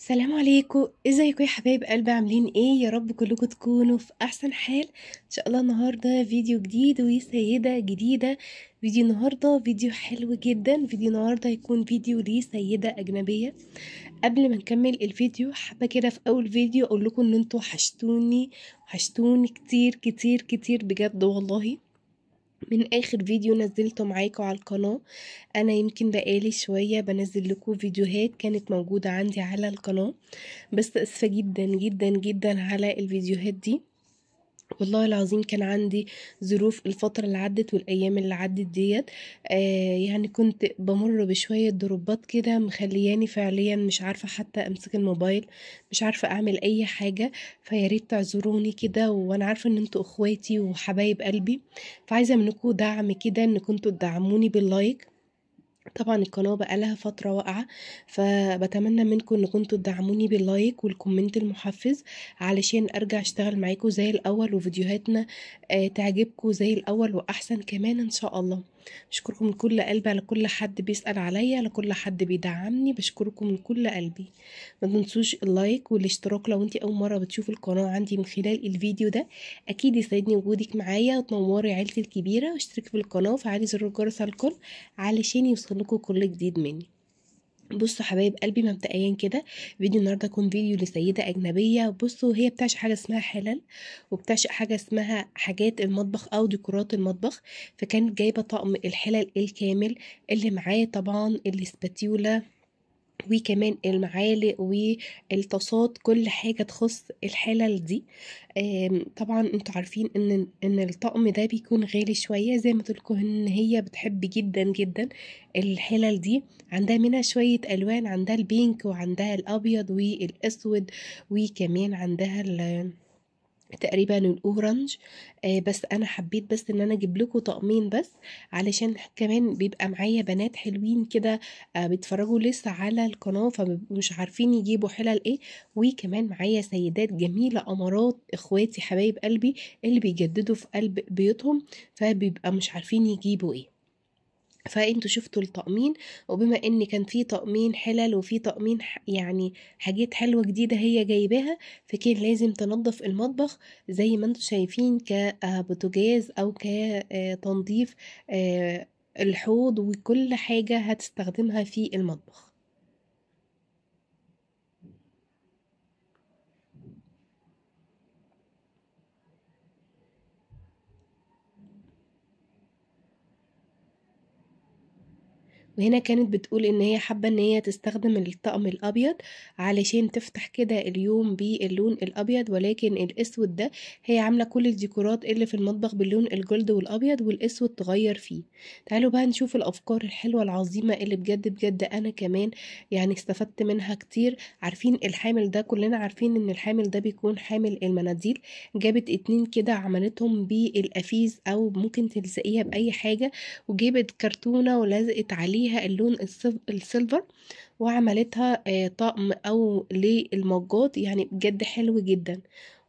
السلام عليكم ازيكم يا حبايب قلبي عاملين ايه يا رب كلكم تكونوا في احسن حال ان شاء الله النهارده فيديو جديد وسيده جديده فيديو النهارده فيديو حلو جدا فيديو النهارده هيكون فيديو لسيده اجنبيه قبل ما نكمل الفيديو حابه كده في اول فيديو اقول لكم ان انتوا وحشتوني وحشتوني كتير كتير كتير بجد والله من اخر فيديو نزلته معاكم على القناة انا يمكن بقالي شوية بنزل لكم فيديوهات كانت موجودة عندي على القناة بس اسفة جدا جدا جدا على الفيديوهات دي والله العظيم كان عندي ظروف الفترة اللي عدت والأيام اللي عدت ديت آه يعني كنت بمر بشوية ضربات كده مخلياني فعليا مش عارفة حتى أمسك الموبايل مش عارفة أعمل أي حاجة فياريت تعذروني كده وأنا عارفة إن انتوا إخواتي وحبايب قلبي فعايزة منكم دعم كده إن كنتوا تدعموني باللايك طبعا القناة بقالها فترة واقعة فبتمنى منكم ان كنتوا تدعموني باللايك والكومنت المحفز علشان ارجع اشتغل معاكم زي الاول وفيديوهاتنا آه، تعجبكم زي الاول واحسن كمان ان شاء الله بشكركم من كل قلبي على كل حد بيسأل عليا لكل حد بيدعمني بشكركم من كل قلبي ما تنسوش اللايك والاشتراك لو انت اول مرة بتشوف القناة عندي من خلال الفيديو ده اكيد يسعدني وجودك معايا وتنوري عيلتي الكبيرة واشترك في القناة وفعلي زر الجرس على الكل علشان يوصلكوا كل جديد مني بصوا حبايب قلبي مبدئيا كده فيديو النهارده يكون فيديو لسيده اجنبيه بصوا هي بتعشق حاجه اسمها حلل وبتعشق حاجه اسمها حاجات المطبخ او ديكورات المطبخ فكانت جايبه طقم الحلل الكامل اللي معاه طبعا الاسباتيولا وكمان المعالق والطاسات كل حاجة تخص الحلل دي طبعا انتوا عارفين ان ان الطقم ده بيكون غالي شوية زي ما تقولكم ان هي بتحب جدا جدا الحلل دي عندها منها شوية الوان عندها البينك وعندها الابيض والاسود وكمان عندها تقريبا الاورنج آه بس انا حبيت بس ان انا اجيب لكم طقمين بس علشان كمان بيبقى معايا بنات حلوين كده آه بيتفرجوا لسه على القناه فمش عارفين يجيبوا حلل ايه وكمان معايا سيدات جميله امارات اخواتي حبايب قلبي اللي بيجددوا في قلب بيوتهم فبيبقى مش عارفين يجيبوا ايه فانتوا شفتوا الطقمين وبما ان كان في طقمين حلل وفي طقمين يعني حاجات حلوه جديده هي جايباها فكان لازم تنظف المطبخ زي ما انتوا شايفين كبوتاجاز آه، او كتنظيف آه، آه، الحوض وكل حاجه هتستخدمها في المطبخ وهنا كانت بتقول ان هي حابه ان هي تستخدم الطقم الابيض علشان تفتح كده اليوم باللون الابيض ولكن الاسود ده هي عامله كل الديكورات اللي في المطبخ باللون الجلد والابيض والاسود تغير فيه تعالوا بقى نشوف الافكار الحلوه العظيمه اللي بجد بجد انا كمان يعني استفدت منها كتير عارفين الحامل ده كلنا عارفين ان الحامل ده بيكون حامل المناديل جابت اتنين كده عملتهم بالافيز او ممكن تلزقيها باي حاجه وجابت كرتونه ولزقت عليها فيها اللون السيلفر وعملتها آه، طقم او للمجات يعني بجد حلو جدا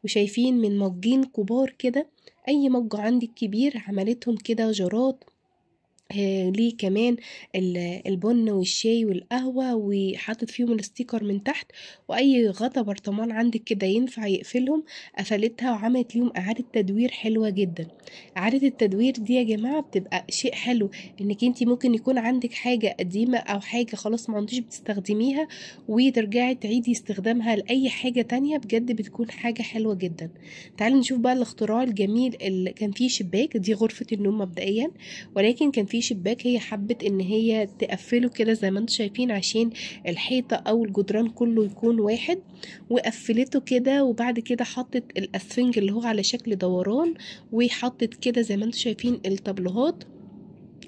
وشايفين من مجين كبار كده اي مج عندك كبير عملتهم كده جرات آه، ليه كمان البن والشاي والقهوة وحاطط فيهم الاستيكر من تحت وأي غطا برطمان عندك كده ينفع يقفلهم قفلتها وعملت ليهم إعادة تدوير حلوة جدا إعادة التدوير دي يا جماعة بتبقى شيء حلو إنك انت ممكن يكون عندك حاجة قديمة أو حاجة خلاص ما انتش بتستخدميها وترجعي تعيدي استخدامها لأي حاجة تانية بجد بتكون حاجة حلوة جدا تعالي نشوف بقى الاختراع الجميل اللي كان فيه شباك دي غرفة النوم مبدئيا ولكن كان فيه في شباك هي حبت ان هي تقفله كده زي ما انتم شايفين عشان الحيطه او الجدران كله يكون واحد وقفلته كده وبعد كده حطت الاسفنج اللي هو على شكل دوران وحطت كده زي ما انتم شايفين الطبلوهات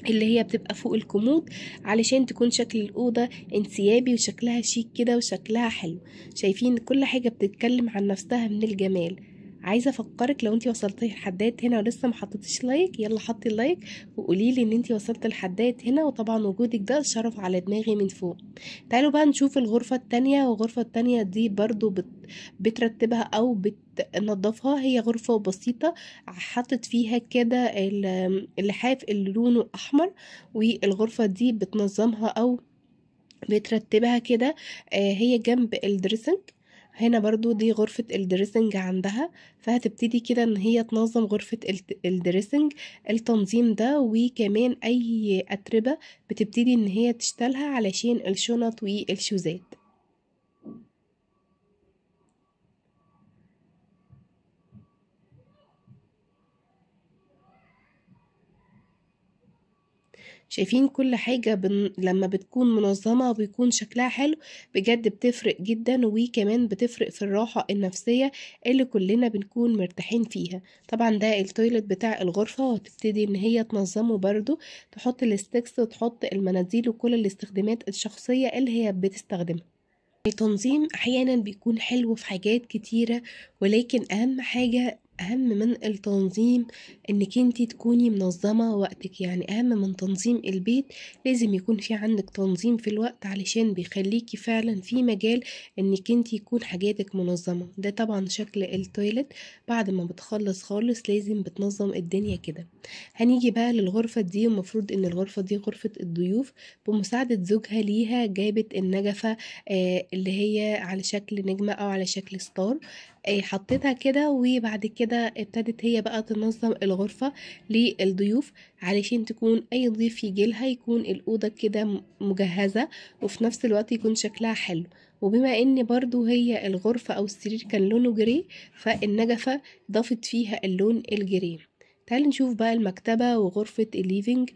اللي هي بتبقى فوق الكمود علشان تكون شكل الأوضة انسيابي وشكلها شيك كده وشكلها حلو شايفين كل حاجة بتتكلم عن نفسها من الجمال عايزه افكرك لو انت وصلتي لحدات هنا ولسه ما حطيتيش لايك يلا حطي اللايك وقولي لي ان انت وصلت لحدات هنا وطبعا وجودك ده شرف على دماغي من فوق تعالوا بقى نشوف الغرفه التانية والغرفه التانية دي برضو بت... بترتبها او بتنظفها هي غرفه بسيطه حطت فيها كده اللحاف اللي لونه احمر والغرفه دي بتنظمها او بترتبها كده آه، هي جنب الدريسنج هنا برضو دي غرفة الدريسنج عندها فهتبتدي كده ان هي تنظم غرفة الدريسنج التنظيم ده وكمان اي اتربة بتبتدي ان هي تشتلها علشان الشنط والشوزات شايفين كل حاجة بن... لما بتكون منظمة وبيكون شكلها حلو بجد بتفرق جدا وكمان بتفرق في الراحة النفسية اللي كلنا بنكون مرتاحين فيها طبعا ده التويلت بتاع الغرفة وهتبتدي ان هي تنظمه برضو تحط الستكس وتحط المناديل وكل الاستخدامات الشخصية اللي هي بتستخدمها التنظيم احيانا بيكون حلو في حاجات كتيرة ولكن اهم حاجة اهم من التنظيم انك انتي تكوني منظمة وقتك يعني اهم من تنظيم البيت لازم يكون في عندك تنظيم في الوقت علشان بيخليكي فعلا في مجال انك انتي يكون حاجاتك منظمة ده طبعا شكل التويلت بعد ما بتخلص خالص لازم بتنظم الدنيا كده هنيجي بقى للغرفة دي ومفروض ان الغرفة دي غرفة الضيوف بمساعدة زوجها ليها جابت النجفة آه اللي هي على شكل نجمة او على شكل ستار حطيتها كده وبعد كده ابتدت هي بقى تنظم الغرفة للضيوف علشان تكون أي ضيف يجيلها يكون الأوضة كده مجهزة وفي نفس الوقت يكون شكلها حلو وبما ان برضو هي الغرفة او السرير كان لونه جري فالنجفة ضافت فيها اللون الجري تعالي نشوف بقى المكتبة وغرفة الليفينج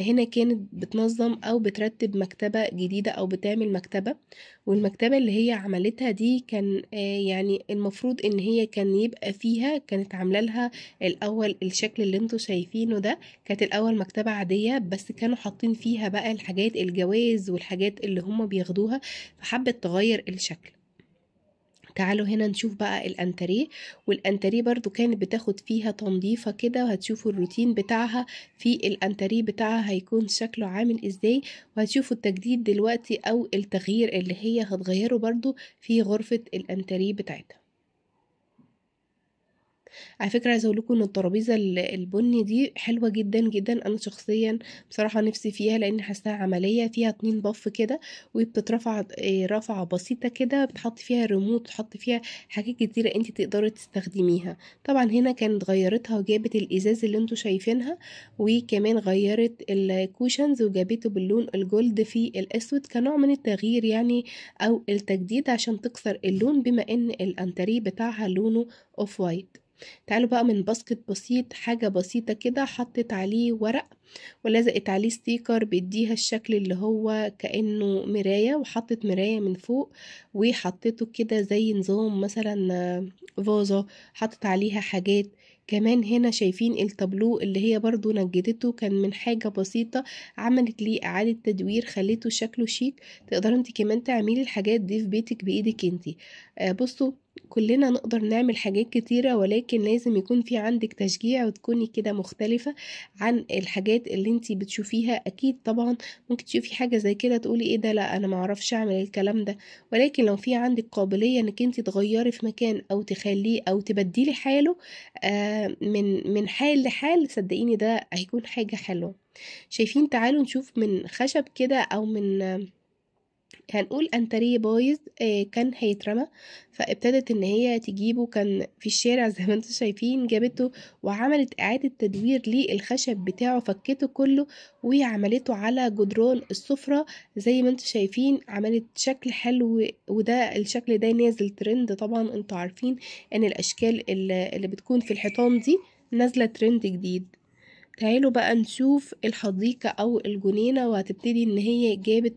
هنا كانت بتنظم أو بترتب مكتبة جديدة أو بتعمل مكتبة والمكتبة اللي هي عملتها دي كان آه، يعني المفروض إن هي كان يبقى فيها كانت عاملة لها الأول الشكل اللي انتوا شايفينه ده كانت الأول مكتبة عادية بس كانوا حاطين فيها بقى الحاجات الجواز والحاجات اللي هما بياخدوها فحبت تغير الشكل تعالوا هنا نشوف بقى الانتريه والانتريه برضو كانت بتاخد فيها تنظيفة كده وهتشوفوا الروتين بتاعها في الانتريه بتاعها هيكون شكله عامل ازاي وهتشوفوا التجديد دلوقتي او التغيير اللي هي هتغيره برضو في غرفة الانتريه بتاعتها على فكره عايزه اقول لكم ان الترابيزه البني دي حلوه جدا جدا انا شخصيا بصراحه نفسي فيها لان حاساها عمليه فيها اتنين بف كده وبتترفع آه، رفعه بسيطه كده بتحط فيها ريموت تحط فيها حاجات كتيره انت تقدري تستخدميها طبعا هنا كانت غيرتها وجابت الازاز اللي انتوا شايفينها وكمان غيرت الكوشنز وجابته باللون الجولد في الاسود كنوع من التغيير يعني او التجديد عشان تكسر اللون بما ان الانتريه بتاعها لونه اوف وايت تعالوا بقى من باسكت بسيط حاجة بسيطة كده حطت عليه ورق ولزقت عليه ستيكر بيديها الشكل اللي هو كأنه مراية وحطت مراية من فوق وحطته كده زي نظام مثلا فازة حطت عليها حاجات كمان هنا شايفين التابلو اللي هي برضو نجدته كان من حاجة بسيطة عملت ليه إعادة تدوير خليته شكله شيك تقدر انت كمان تعملي الحاجات دي في بيتك بإيدك انت آه بصوا كلنا نقدر نعمل حاجات كتيرة ولكن لازم يكون في عندك تشجيع وتكوني كده مختلفة عن الحاجات اللي انتي بتشوفيها اكيد طبعا ممكن تشوفي حاجة زي كده تقولي ايه ده لا انا معرفش اعمل الكلام ده ولكن لو في عندك قابلية انك انتي تغيري في مكان او تخليه او تبدلي حاله آه، من من حال لحال صدقيني ده هيكون حاجة حلوة شايفين تعالوا نشوف من خشب كده او من هنقول انتريه آه، بايظ كان هيترمى فابتدت ان هي تجيبه كان في الشارع زي ما انتم شايفين جابته وعملت اعادة تدوير للخشب بتاعه فكته كله وعملته على جدران السفرة زي ما انتم شايفين عملت شكل حلو وده الشكل ده نازل ترند طبعا انتوا عارفين ان الاشكال اللي بتكون في الحيطان دي نازلة ترند جديد تعالوا بقى نشوف الحديقة أو الجنينة وهتبتدي إن هي جابت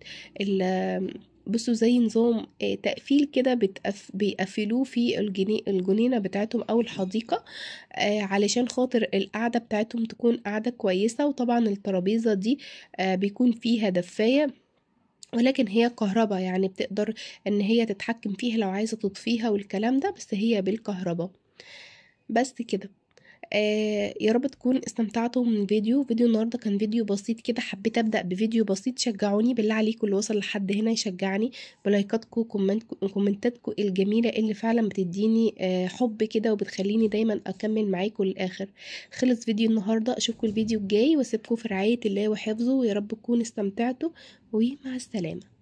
بصوا زي نظام آه، تقفيل كده بيقفلوه في الجنينه بتاعتهم او الحديقه آه، علشان خاطر القعده بتاعتهم تكون قعده كويسه وطبعا الترابيزه دي آه، بيكون فيها دفايه ولكن هي كهرباء يعني بتقدر ان هي تتحكم فيها لو عايزه تطفيها والكلام ده بس هي بالكهرباء بس كده آه، يا رب تكون استمتعتوا من الفيديو فيديو النهارده كان فيديو بسيط كده حبيت ابدا بفيديو بسيط شجعوني بالله عليكم اللي وصل لحد هنا يشجعني بلايكاتكم كومنتاتكم الجميله اللي فعلا بتديني آه، حب كده وبتخليني دايما اكمل معاكم للاخر خلص فيديو النهارده اشوفكم الفيديو الجاي واسيبكم في رعايه الله وحفظه ويا رب تكونوا استمتعتوا ومع السلامه